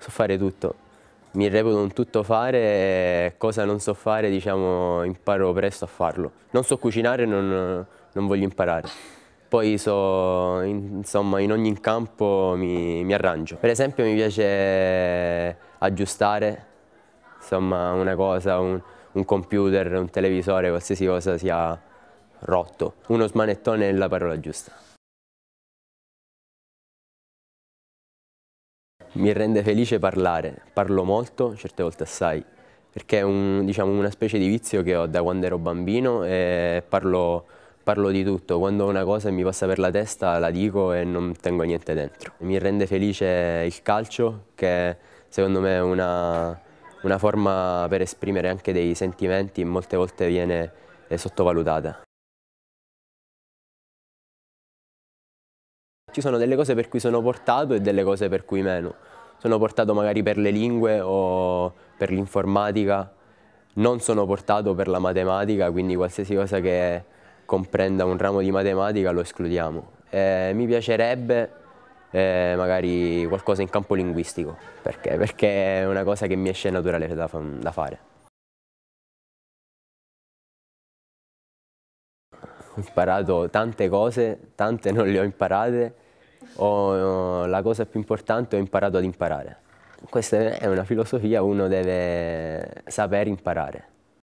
so fare tutto. Mi reputo un tuttofare e cosa non so fare, diciamo, imparo presto a farlo. Non so cucinare, non, non voglio imparare. Poi so, insomma, in ogni campo mi, mi arrangio. Per esempio mi piace aggiustare, insomma, una cosa, un, un computer, un televisore, qualsiasi cosa sia rotto. Uno smanettone è la parola giusta. Mi rende felice parlare, parlo molto, certe volte assai, perché è un, diciamo, una specie di vizio che ho da quando ero bambino e parlo, parlo di tutto. Quando una cosa mi passa per la testa la dico e non tengo niente dentro. Mi rende felice il calcio, che secondo me è una, una forma per esprimere anche dei sentimenti e molte volte viene eh, sottovalutata. Ci sono delle cose per cui sono portato e delle cose per cui meno. Sono portato magari per le lingue o per l'informatica, non sono portato per la matematica, quindi qualsiasi cosa che comprenda un ramo di matematica lo escludiamo. Eh, mi piacerebbe eh, magari qualcosa in campo linguistico, perché? perché? è una cosa che mi esce naturale da, da fare. ho imparato tante cose, tante non le ho imparate, o, la cosa più importante è ho imparato ad imparare. Questa è una filosofia, uno deve saper imparare.